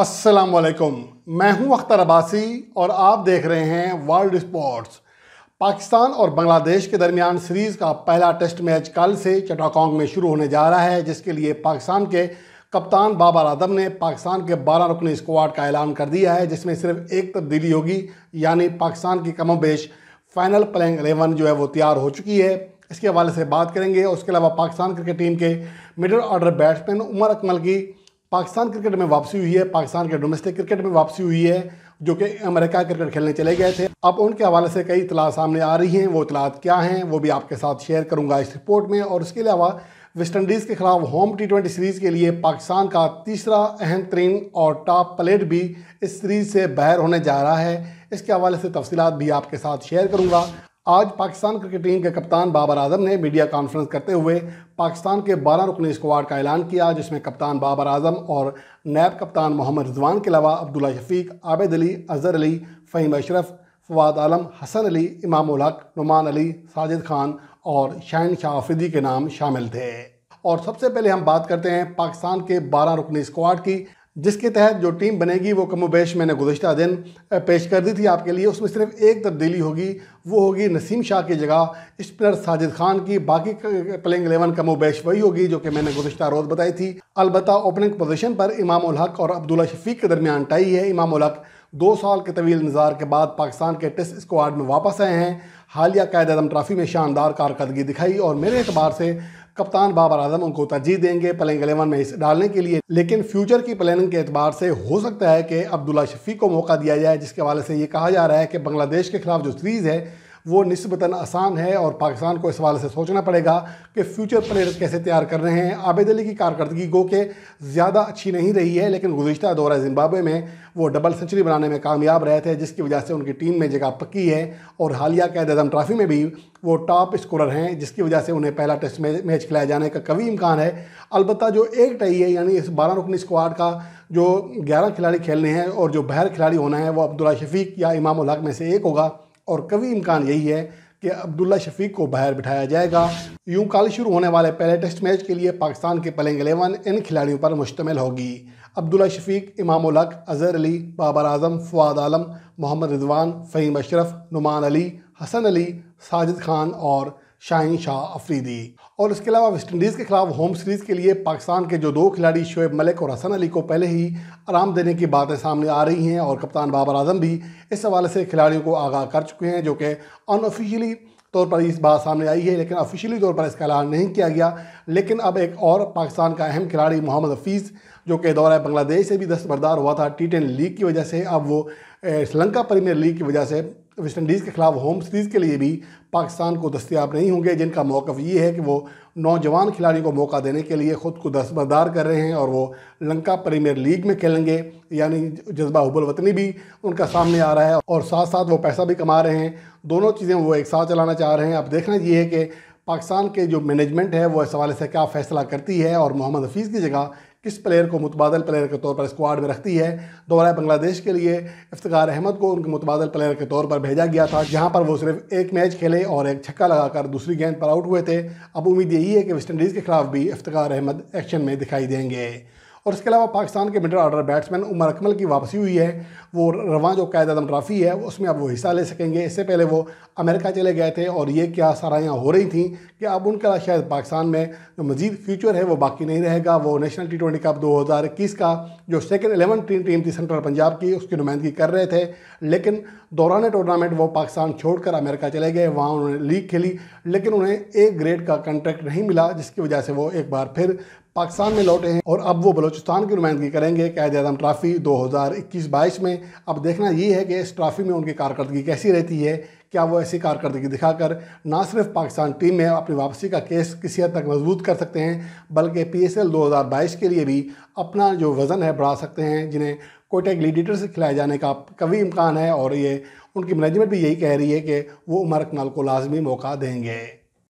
अस्सलाम वालेकुम मैं हूं अख्तर अब्बासी और आप देख रहे हैं वर्ल्ड स्पोर्ट्स पाकिस्तान और बांग्लादेश के दरमियान सीरीज़ का पहला टेस्ट मैच कल से चटाकोंग में शुरू होने जा रहा है जिसके लिए पाकिस्तान के कप्तान बाबर आदम ने पाकिस्तान के बारह रुकनी स्क्वाड का ऐलान कर दिया है जिसमें सिर्फ एक तब्दीली होगी यानी पाकिस्तान की बेश फाइनल प्लेइंग एलेवन जो है वो तैयार हो चुकी है इसके हवाले से बात करेंगे उसके अलावा पाकिस्तान क्रिकेट टीम के middle order batsman Umar Akmal की पाकिस्तान क्रिकेट में वापसी हुई है पाकिस्तान के डोमेस्टिक क्रिकेट में वापसी हुई है जो कि अमेरिका क्रिकेट खेलने चले गए थे अब उनके हवाले से कई इतला सामने आ रही हैं वो इतलात क्या हैं वो भी आपके साथ शेयर करूंगा इस रिपोर्ट में और उसके अलावा वेस्ट इंडीज़ के खिलाफ होम टी ट्वेंटी सीरीज़ के लिए पाकिस्तान का तीसरा अहम तरीन और टॉप प्लेट भी इस सीरीज़ से बाहर होने जा रहा है इसके हवाले से तफसीत भी आपके साथ शेयर करूँगा आज पाकिस्तान क्रिकेट टीम के कप्तान बाबर आजम ने मीडिया कॉन्फ्रेंस करते हुए पाकिस्तान के बारह रुकनी स्क्वाड का ऐलान किया जिसमें कप्तान बाबर आजम और नैब कप्तान मोहम्मद रिजवान के अलावा अब्दुल्ला शफीक आबिद अली अजहर अली फ़हीम अशरफ फवाद आलम हसन अली इमाम उलहक नुमान अली साजिद खान और शाहन शाह आफरीदी के नाम शामिल थे और सबसे पहले हम बात करते हैं पाकिस्तान के बारह रुकनी स्क्वाड की जिसके तहत जो टीम बनेगी वो कमोबेश मैंने गुजशत दिन पेश कर दी थी आपके लिए उसमें सिर्फ एक तब्दीली होगी वो होगी नसीम शाह की जगह स्पिनर साजिद खान की बाकी प्लेइंग एलेवन कमोबेश वही होगी जो कि मैंने गुजशत रोज़ बताई थी अलबत् ओपनिंग पोजिशन पर इमाम उल हक और अब्दुल्ला शफीक के दरमियान टाई है इमाम उल हक दो साल के तवील इंतजार के बाद पाकिस्तान के टेस्ट स्क्वाड में वापस आए हैं हालिया कैद आजम ट्रॉफी में शानदार कारकर्दगी दिखाई और मेरे अतबार से कप्तान बाबर आजम उनको तरजीह देंगे प्लेइंग एलेवन में हिस्सा डालने के लिए लेकिन फ्यूचर की प्लानिंग के अतबार से हो सकता है कि अब्दुल्ला शफी को मौका दिया जाए जिसके हवाले से ये कहा जा रहा है कि बांग्लादेश के खिलाफ जो सीरीज़ है वो नस्बता आसान है और पाकिस्तान को इस हवाले से सोचना पड़ेगा कि फ्यूचर प्लेयर कैसे तैयार कर रहे हैं आबिद अली की कारकर्दगी गो के ज़्यादा अच्छी नहीं रही है लेकिन गुजशत दौरा जिम्बाब्वे में वो डबल सेंचुरी बनाने में कामयाब रहे थे जिसकी वजह से उनकी टीम में जगह पक्की है और हालिया कैद आजम ट्रॉफी में भी वो टॉप स्कोरर हैं जिसकी वजह से उन्हें पहला टेस्ट मैच खिलाया जाने का कभी इम्कान है अलबत्त जो एक टही है यानी इस बारह रुकनी स्क्वाड का जो ग्यारह खिलाड़ी खेलने हैं और जो बहर खिलाड़ी होना है वो अब्दुल्ला शफीक या इमाम उलहक में से एक होगा और कभी इम्कान यही है कि अब्दुल्ला शफीक को बाहर बिठाया जाएगा यूं कल शुरू होने वाले पहले टेस्ट मैच के लिए पाकिस्तान के पलेंग एलेवन इन खिलाड़ियों पर मुश्तमिल होगी अब्दुल्ला शफीक इमाम उलक अजहर अली बाबर आजम फवाद आलम मोहम्मद रिजवान फ़हीम अशरफ नुमान अली हसन अली साजिद खान और शाहिन शाह अफरीदी और इसके अलावा वेस्टइंडीज़ के खिलाफ होम सीरीज़ के लिए पाकिस्तान के जो दो खिलाड़ी शुएब मलिक और हसन अली को पहले ही आराम देने की बातें सामने आ रही हैं और कप्तान बाबर आजम भी इस हवाले से खिलाड़ियों को आगाह कर चुके हैं जो कि अनऑफिशियली तौर पर इस बात सामने आई है लेकिन ऑफिशियली तौर पर इसका ऐलान नहीं किया गया लेकिन अब एक और पाकिस्तान का अहम खिलाड़ी मोहम्मद हफीज़ जो कि दौरा बांग्लादेश से भी दस्तबरदार हुआ था टी टेन लीग की वजह से अब वो श्रीलंका प्रीमियर लीग की वजह से वेस्ट इंडीज़ के खिलाफ होम सीरीज़ के लिए भी पाकिस्तान को दस्तियाब नहीं होंगे जिनका मौक़ ये है कि वो नौजवान खिलाड़ियों को मौका देने के लिए ख़ुद को दस्तबरदार कर रहे हैं और वो लंका प्रीमियर लीग में खेलेंगे यानी जज्बा हुबुल वतनी भी उनका सामने आ रहा है और साथ साथ वो पैसा भी कमा रहे हैं दोनों चीज़ें वो एक साथ चलाना चाह रहे हैं अब देखना ये है कि पाकिस्तान के जो मैनेजमेंट है वो इस हवाले से क्या फ़ैसला करती है और मोहम्मद हफीज़ की जगह किस प्लेयर को मुतबादल प्लेयर के तौर पर स्क्वाड में रखती है दोबारा बांग्लादेश के लिए इफ्तार अहमद को उनके मुतबादल प्लेयर के तौर पर भेजा गया था जहां पर वो सिर्फ एक मैच खेले और एक छक्का लगाकर दूसरी गेंद पर आउट हुए थे अब उम्मीद यही है कि वेस्टइंडीज़ के खिलाफ भी इफ्तार अहमद एक्शन में दिखाई देंगे और इसके अलावा पाकिस्तान के middle order batsman Umar Akmal की वापसी हुई है वो रवान जो कैद आदम ट्राफ़ी है उसमें अब वो हिस्सा ले सकेंगे इससे पहले वो अमेरिका चले गए थे और ये क्या सराहियाँ हो रही थी कि अब उनका शायद पाकिस्तान में जो मजीद फ्यूचर है वो बाकी नहीं रहेगा वो नेशनल टी ट्वेंटी कप दो हज़ार इक्कीस का जो सेकेंड एलेवन टीम थी सेंट्रल पंजाब की उसकी नुमाइंदगी कर रहे थे लेकिन दौरान टूर्नामेंट वो पाकिस्तान छोड़कर अमेरिका चले गए वहाँ उन्होंने लीग खेली लेकिन उन्हें एक ग्रेड का कंट्रैक्ट नहीं मिला जिसकी वजह से वो एक बार फिर पाकिस्तान में लौटे हैं और अब वो बलोचिस्तान की नुमाइंदगी करेंगे कैद अजम ट्रॉफ़ी दो हज़ार इक्कीस बाईस में अब देखना ये है कि इस ट्रॉफ़ी में उनकी कारकर्दगी कैसी रहती है क्या वो ऐसी कारकर्दगी दिखाकर ना सिर्फ पाकिस्तान टीम में अपनी वापसी का केस किसी हद तक मजबूत कर सकते हैं बल्कि पी एस एल दो हज़ार बाईस के लिए भी अपना जो वज़न है बढ़ा सकते हैं जिन्हें कोयटा लीडर से खिलाए जाने का कभी इम्कान है और ये उनकी मैनेजमेंट भी यही कह रही है कि वो उमर अकमल को लाजमी मौका देंगे